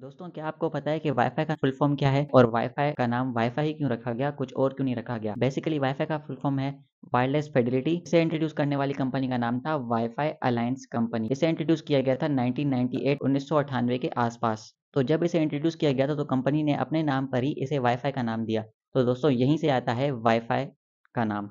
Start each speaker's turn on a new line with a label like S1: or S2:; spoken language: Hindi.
S1: दोस्तों क्या आपको पता है कि वाईफाई का फुल फॉर्म क्या है और वाईफाई का नाम वाईफाई क्यों रखा गया कुछ और क्यों नहीं रखा गया बेसिकली वाईफाई का फुल फॉर्म है वायरलेस फेडिलिटी इसे इंट्रोड्यूस करने वाली कंपनी का नाम था वाईफाई अलायंस कंपनी इसे इंट्रोड्यूस किया गया था 1998 1998 के आसपास तो जब इसे इंट्रोड्यूस किया गया था तो कंपनी ने अपने नाम पर ही इसे वाईफाई का नाम दिया तो दोस्तों यहीं से आता है वाईफाई का नाम